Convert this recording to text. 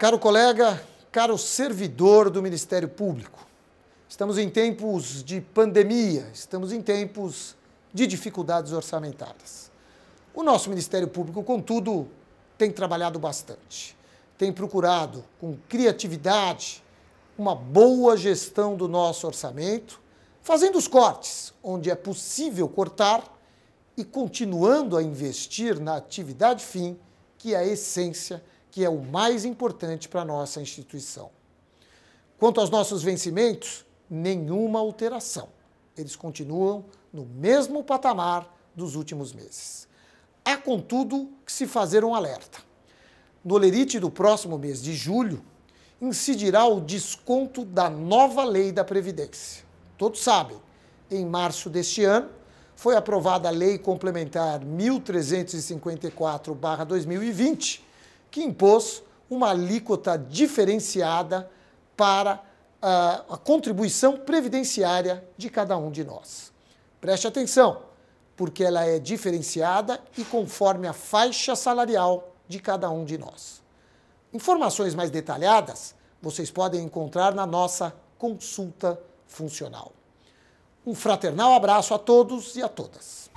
Caro colega, caro servidor do Ministério Público, estamos em tempos de pandemia, estamos em tempos de dificuldades orçamentárias. O nosso Ministério Público, contudo, tem trabalhado bastante, tem procurado, com criatividade, uma boa gestão do nosso orçamento, fazendo os cortes onde é possível cortar e continuando a investir na atividade fim, que é a essência que é o mais importante para a nossa instituição. Quanto aos nossos vencimentos, nenhuma alteração. Eles continuam no mesmo patamar dos últimos meses. Há, contudo, que se fazer um alerta. No lerite do próximo mês de julho, incidirá o desconto da nova lei da Previdência. Todos sabem, em março deste ano, foi aprovada a Lei Complementar 1354-2020, que impôs uma alíquota diferenciada para ah, a contribuição previdenciária de cada um de nós. Preste atenção, porque ela é diferenciada e conforme a faixa salarial de cada um de nós. Informações mais detalhadas vocês podem encontrar na nossa consulta funcional. Um fraternal abraço a todos e a todas.